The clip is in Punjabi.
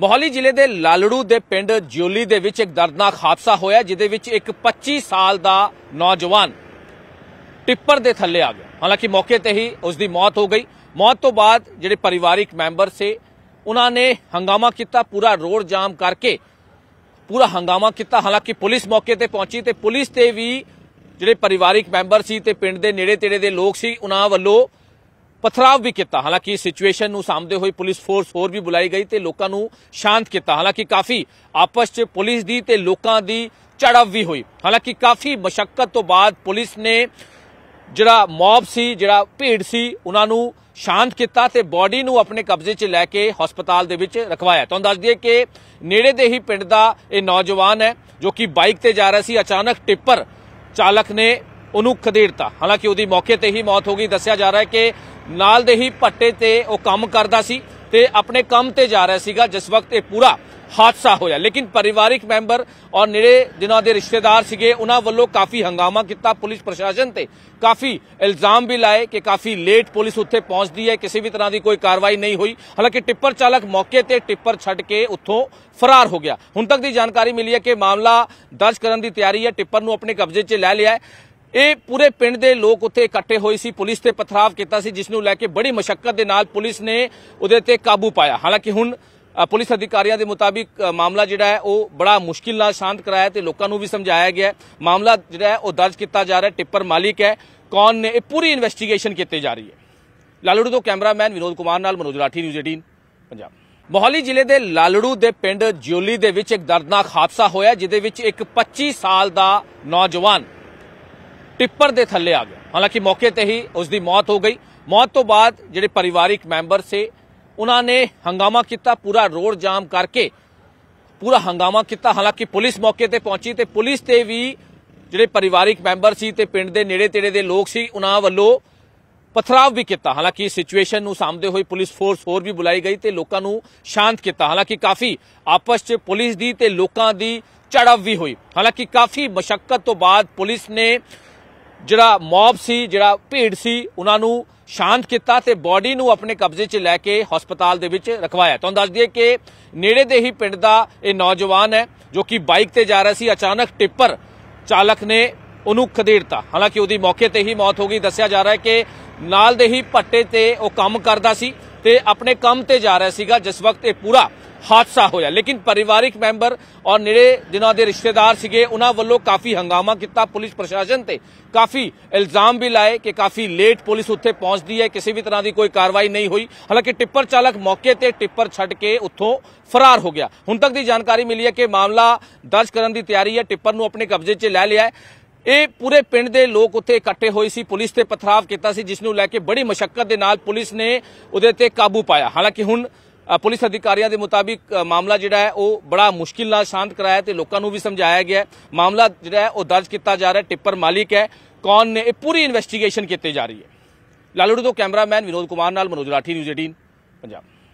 ਮੋਹਾਲੀ ਜ਼ਿਲ੍ਹੇ ਦੇ ਲਾਲੜੂ ਦੇ ਪਿੰਡ ਜਿਉਲੀ ਦੇ ਵਿੱਚ ਇੱਕ ਦਰਦਨਾਕ ਹਾਦਸਾ ਹੋਇਆ ਜਿਦੇ ਵਿੱਚ ਇੱਕ 25 ਸਾਲ ਦਾ ਨੌਜਵਾਨ ਟਿੱਪਰ ਦੇ ਥੱਲੇ ਆ ਗਿਆ ਹਾਲਾਂਕਿ ਮੌਕੇ ਤੇ ਹੀ ਉਸ ਦੀ ਮੌਤ ਹੋ ਗਈ ਮੌਤ ਤੋਂ ਬਾਅਦ ਜਿਹੜੇ ਪਰਿਵਾਰਿਕ ਮੈਂਬਰ ਸੇ ਉਹਨਾਂ ਨੇ ਹੰਗਾਮਾ ਕੀਤਾ ਪੂਰਾ ਰੋਡ ਜਾਮ ਕਰਕੇ ਪੂਰਾ ਹੰਗਾਮਾ ਕੀਤਾ ਹਾਲਾਂਕਿ ਪੁਲਿਸ ਮੌਕੇ ਤੇ ਪਹੁੰਚੀ ਤੇ ਪੁਲਿਸ ਤੇ ਵੀ ਜਿਹੜੇ ਪਰਿਵਾਰਿਕ ਮੈਂਬਰ ਸੀ ਤੇ ਪਿੰਡ ਦੇ ਨੇੜੇ ਤੇੜੇ ਦੇ ਲੋਕ ਸੀ ਉਹਨਾਂ ਵੱਲੋਂ ਪਥਰਾਵ ਵੀ ਕੀਤਾ ਹਾਲਾਂਕਿ ਸਿਚੁਏਸ਼ਨ ਨੂੰ ਸਾਹਮਣੇ ਹੋਈ ਪੁਲਿਸ ਫੋਰਸ ਹੋਰ ਵੀ ਬੁਲਾਈ ਗਈ ਤੇ ਲੋਕਾਂ ਨੂੰ ਸ਼ਾਂਤ ਕੀਤਾ ਹਾਲਾਂਕਿ ਕਾਫੀ ਆਪਸ 'ਚ ਪੁਲਿਸ ਦੀ ਤੇ ਲੋਕਾਂ ਦੀ ਝੜਪ ਵੀ ਹੋਈ ਹਾਲਾਂਕਿ ਕਾਫੀ ਮਸ਼ਕਕਤ ਤੋਂ ਬਾਅਦ ਪੁਲਿਸ ਨੇ ਜਿਹੜਾ ਮੌਬ ਸੀ ਜਿਹੜਾ ਭੀੜ ਸੀ ਉਹਨਾਂ ਨੂੰ ਸ਼ਾਂਤ ਕੀਤਾ ਤੇ ਬਾਡੀ ਨੂੰ ਆਪਣੇ ਕਬਜ਼ੇ 'ਚ ਲੈ ਕੇ ਹਸਪਤਾਲ ਦੇ ਵਿੱਚ ਰਖਵਾਇਆ ਤੁਹਾਨੂੰ ਦੱਸ ਦਈਏ ਕਿ ਨੇੜੇ ਦੇ ਹੀ ਪਿੰਡ ਦਾ ਇਹ ਨੌਜਵਾਨ ਹੈ ਜੋ ਕਿ ਬਾਈਕ ਤੇ ਜਾ ਰਿਹਾ ਸੀ ਅਚਾਨਕ ਟਿੱਪਰ ਚਾਲਕ ਨੇ ਉਹਨੂੰ ਖਦੇੜਤਾ ਹਾਲਾਂਕਿ ਉਹਦੀ ਮੌਕੇ ਤੇ ਹੀ ਮੌਤ ਹੋ ਗਈ ਦੱਸਿਆ ਜਾ ਰਿਹਾ ਹੈ ਕਿ ਨਾਲ ਦੇ ਹੀ ਭੱਟੇ ਤੇ ਉਹ ਕੰਮ ਕਰਦਾ ਸੀ ਤੇ ਆਪਣੇ ਕੰਮ ਤੇ ਜਾ ਰਿਹਾ ਸੀਗਾ ਜਿਸ ਵਕਤ ਇਹ ਪੂਰਾ ਹਾਦਸਾ ਹੋਇਆ ਲੇਕਿਨ ਪਰਿਵਾਰਿਕ ਮੈਂਬਰ ਔਰ ਨੇੜੇ ਜਿਨ੍ਹਾਂ ਦੇ ਰਿਸ਼ਤੇਦਾਰ ਸੀਗੇ ਉਹਨਾਂ ਵੱਲੋਂ ਕਾਫੀ ਹੰਗਾਮਾ ਕੀਤਾ ਪੁਲਿਸ ਪ੍ਰਸ਼ਾਸਨ ਤੇ ਕਾਫੀ ਇਲਜ਼ਾਮ ਵੀ ਲਾਏ ਕਿ ਕਾਫੀ ਲੇਟ ਪੁਲਿਸ ਉੱਥੇ ਪਹੁੰਚਦੀ ਹੈ ਕਿਸੇ ਵੀ ਤਰ੍ਹਾਂ ਦੀ ਕੋਈ ਕਾਰਵਾਈ ਨਹੀਂ ਹੋਈ ਹਾਲਾਂਕਿ ਟਿੱਪਰ ਚਾਲਕ ਮੌਕੇ ਤੇ ਟਿੱਪਰ ਛੱਡ ਕੇ ਉੱਥੋਂ ਫਰਾਰ ਹੋ ਗਿਆ ਹੁਣ ਤੱਕ ਦੀ ਜਾਣਕਾਰੀ ਮਿਲੀ ਹੈ ਕਿ ਮਾਮਲਾ ਦਰਜ ਕਰਨ ਦੀ ਤਿਆਰੀ ਹੈ ਟਿੱਪਰ ਨੂੰ ਆਪਣੇ ਕਬਜ਼ੇ 'ਚ ਲੈ ਲਿਆ ਹੈ ਇਹ ਪੂਰੇ ਪਿੰਡ ਦੇ ਲੋਕ ਉੱਥੇ ਇਕੱਠੇ ਹੋਏ ਸੀ ਪੁਲਿਸ ਤੇ ਪਥਰਾਵ ਕੀਤਾ ਸੀ ਜਿਸ ਨੂੰ ਲੈ ਕੇ ਬੜੀ ਮੁਸ਼ਕਲ ਦੇ ਨਾਲ ਪੁਲਿਸ ਨੇ ਉਹਦੇ ਤੇ ਕਾਬੂ ਪਾਇਆ ਹਾਲਾਂਕਿ ਹੁਣ ਪੁਲਿਸ ਅਧਿਕਾਰੀਆਂ ਦੇ ਮੁਤਾਬਿਕ ਮਾਮਲਾ ਜਿਹੜਾ ਹੈ ਉਹ ਬੜਾ ਮੁਸ਼ਕਿਲ ਨਾਲ ਸ਼ਾਂਤ ਕਰਾਇਆ ਤੇ ਲੋਕਾਂ ਨੂੰ ਵੀ ਸਮਝਾਇਆ ਗਿਆ ਮਾਮਲਾ ਜਿਹੜਾ ਹੈ ਉਹ ਦਰਜ ਕੀਤਾ ਜਾ ਰਿਹਾ ਟਿੱਪਰ ਮਾਲਿਕ ਹੈ ਕੌਣ ਨੇ ਇਹ ਪੂਰੀ ਇਨਵੈਸਟੀਗੇਸ਼ਨ ਕੀਤੀ ਜਾ ਰਹੀ ਹੈ ਲਾਲੜੂ ਤੋਂ ਕੈਮਰਾਮੈਨ ਵਿਨੋਦ ਕੁਮਾਰ ਨਾਲ ਮਨੋਜ ਰਾਠੀ ਨਿਊਜ਼ 18 ਪੰਜਾਬ ਮੋਹਾਲੀ ਜ਼ਿਲ੍ਹੇ ਦੇ ਲਾਲੜੂ ਦੇ ਪਿੰਡ ਜਿਉਲੀ ਦੇ ਵਿੱਚ ਇੱਕ ਦਰਦਨਾਕ ਹਾਦਸਾ ਹੋਇਆ ਜਿਹਦੇ ਵਿੱਚ ਇੱਕ 25 ਸਾਲ ਦਾ ਨੌਜਵਾਨ ਟਿੱਪਰ ਦੇ ਥੱਲੇ ਆ ਗਿਆ ਹਾਲਾਂਕਿ ਮੌਕੇ ਤੇ ਹੀ ਉਸ ਦੀ ਮੌਤ ਹੋ ਗਈ ਮੌਤ ਤੋਂ ਬਾਅਦ ਜਿਹੜੇ ਪਰਿਵਾਰਿਕ ਮੈਂਬਰ ਸੇ ਉਹਨਾਂ ਨੇ ਹੰਗਾਮਾ ਕੀਤਾ ਪੂਰਾ ਰੋਡ ਜਾਮ ਕਰਕੇ ਪੂਰਾ ਹੰਗਾਮਾ ਕੀਤਾ ਹਾਲਾਂਕਿ ਪੁਲਿਸ ਮੌਕੇ ਤੇ ਪਹੁੰਚੀ ਤੇ ਪੁਲਿਸ ਤੇ ਵੀ ਜਿਹੜੇ ਪਰਿਵਾਰਿਕ ਮੈਂਬਰ ਸੀ ਤੇ ਪਿੰਡ ਦੇ ਨੇੜੇ ਤੇੜੇ ਦੇ ਲੋਕ ਸੀ ਉਹਨਾਂ ਵੱਲੋਂ ਪਥਰਾਵ ਵੀ ਕੀਤਾ ਹਾਲਾਂਕਿ ਇਸ ਸਿਚੁਏਸ਼ਨ ਨੂੰ ਸਾਹਮਣੇ ਹੋਈ ਪੁਲਿਸ ਫੋਰਸ ਹੋਰ ਵੀ ਬੁਲਾਈ ਗਈ ਤੇ ਲੋਕਾਂ ਨੂੰ ਸ਼ਾਂਤ ਕੀਤਾ ਹਾਲਾਂਕਿ ਕਾਫੀ ਆਪਸ 'ਚ ਪੁਲਿਸ ਦੀ ਤੇ ਲੋਕਾਂ ਦੀ ਝੜਪ ਵੀ ਹੋਈ ਹਾਲਾਂਕਿ ਕਾਫੀ ਮਸ਼ਕਕਤ ਤੋਂ ਬਾਅਦ ਪੁਲਿਸ ਨੇ ਜਿਹੜਾ ਮੌਬ ਸੀ ਜਿਹੜਾ ਭੀੜ ਸੀ ਉਹਨਾਂ ਨੂੰ ਸ਼ਾਂਤ ਕੀਤਾ ਤੇ ਬਾਡੀ ਨੂੰ ਆਪਣੇ ਕਬਜ਼ੇ 'ਚ ਲੈ ਕੇ ਹਸਪਤਾਲ ਦੇ ਵਿੱਚ ਰਖਵਾਇਆ ਤੁਹਾਨੂੰ ਦੱਸ ਦਈਏ ਕਿ ਨੇੜੇ ਦੇ ਹੀ ਪਿੰਡ ਦਾ ਇਹ ਨੌਜਵਾਨ ਹੈ ਜੋ ਕਿ ਬਾਈਕ ਤੇ ਜਾ ਰਿਹਾ ਸੀ ਅਚਾਨਕ ਟਿੱਪਰ ਚਾਲਕ ਨੇ ਉਹਨੂੰ ਖਦੇੜਤਾ ਹਾਲਾਂਕਿ ਉਹਦੀ ਮੌਕੇ ਤੇ ਹੀ ਮੌਤ ਹੋ ਗਈ ਦੱਸਿਆ ਜਾ ਰਿਹਾ ਹੈ ਕਿ ਨਾਲ ਦੇ ਹੀ ਭੱਟੇ ਤੇ ਉਹ ਕੰਮ ਕਰਦਾ ਸੀ ਤੇ ਆਪਣੇ ਕੰਮ ਤੇ ਜਾ ਰਿਹਾ ਸੀਗਾ ਜਿਸ ਵਕਤ ਇਹ ਪੂਰਾ ਹਾਦਸਾ ਹੋਇਆ ਲੇਕਿਨ ਪਰਿਵਾਰਿਕ ਮੈਂਬਰ ਔਰ ਨੇੜੇ ਜਿਨ੍ਹਾਂ ਦੇ ਰਿਸ਼ਤੇਦਾਰ ਸੀਗੇ ਉਹਨਾਂ ਵੱਲੋਂ ਕਾਫੀ ਹੰਗਾਮਾ ਕੀਤਾ ਪੁਲਿਸ ਪ੍ਰਸ਼ਾਸਨ ਤੇ ਕਾਫੀ ਇਲਜ਼ਾਮ ਵੀ ਲਾਏ ਕਿ ਕਾਫੀ ਲੇਟ ਪੁਲਿਸ ਉੱਥੇ ਪਹੁੰਚਦੀ ਹੈ ਕਿਸੇ ਵੀ ਤਰ੍ਹਾਂ ਦੀ ਕੋਈ ਕਾਰਵਾਈ ਨਹੀਂ ਹੋਈ ਹਾਲਾਂਕਿ ਟਿੱਪਰ ਚਾਲਕ ਮੌਕੇ ਤੇ ਟਿੱਪਰ ਛੱਡ ਕੇ ਉੱਥੋਂ ਫਰਾਰ ਹੋ ਗਿਆ ਹੁਣ ਤੱਕ ਦੀ ਜਾਣਕਾਰੀ ਮਿਲੀ ਹੈ ਕਿ ਮਾਮਲਾ ਦਰਜ ਕਰਨ ਦੀ ਤਿਆਰੀ ਹੈ ਟਿੱਪਰ ਨੂੰ ਆਪਣੇ ਕਬਜ਼ੇ 'ਚ ਲੈ ਲਿਆ ਹੈ ਇਹ ਪੂਰੇ ਪਿੰਡ ਦੇ ਲੋਕ ਉੱਥੇ ਇਕੱਠੇ ਹੋਏ ਸੀ ਪੁਲਿਸ ਤੇ ਪਥਰਾਵ ਕੀਤਾ ਸੀ ਜਿਸ ਨੂੰ ਲੈ ਕੇ ਬੜੀ ਮੁਸ਼ਕਲ ਦੇ ਨਾਲ ਪੁਲਿਸ ਨੇ ਉਹਦੇ ਤੇ ਕਾਬੂ ਪਾਇਆ ਹਾਲਾਂਕਿ ਹੁਣ ਪੁਲਿਸ ਅਧਿਕਾਰੀਆਂ ਦੇ ਮੁਤਾਬਿਕ ਮਾਮਲਾ ਜਿਹੜਾ ਹੈ ਉਹ ਬੜਾ ਮੁਸ਼ਕਿਲ ਨਾਲ ਸ਼ਾਂਤ ਕਰਾਇਆ ਤੇ ਲੋਕਾਂ ਨੂੰ ਵੀ ਸਮਝਾਇਆ ਗਿਆ ਮਾਮਲਾ ਜਿਹੜਾ ਹੈ ਉਹ ਦਰਜ ਕੀਤਾ ਜਾ ਰਿਹਾ ਟਿੱਪਰ ਮਾਲਿਕ ਹੈ ਕੌਣ ਨੇ ਇਹ ਪੂਰੀ ਇਨਵੈਸਟੀਗੇਸ਼ਨ ਕੀਤੀ ਜਾ ਰਹੀ ਹੈ ਲਾਲੜੂ ਤੋਂ ਕੈਮਰਾਮੈਨ ਵਿਨੋਦ ਕੁਮਾਰ ਨਾਲ ਮਨੋਜ ਰਾਠੀ ਨਿਊਜ਼ 18 ਪੰਜਾਬ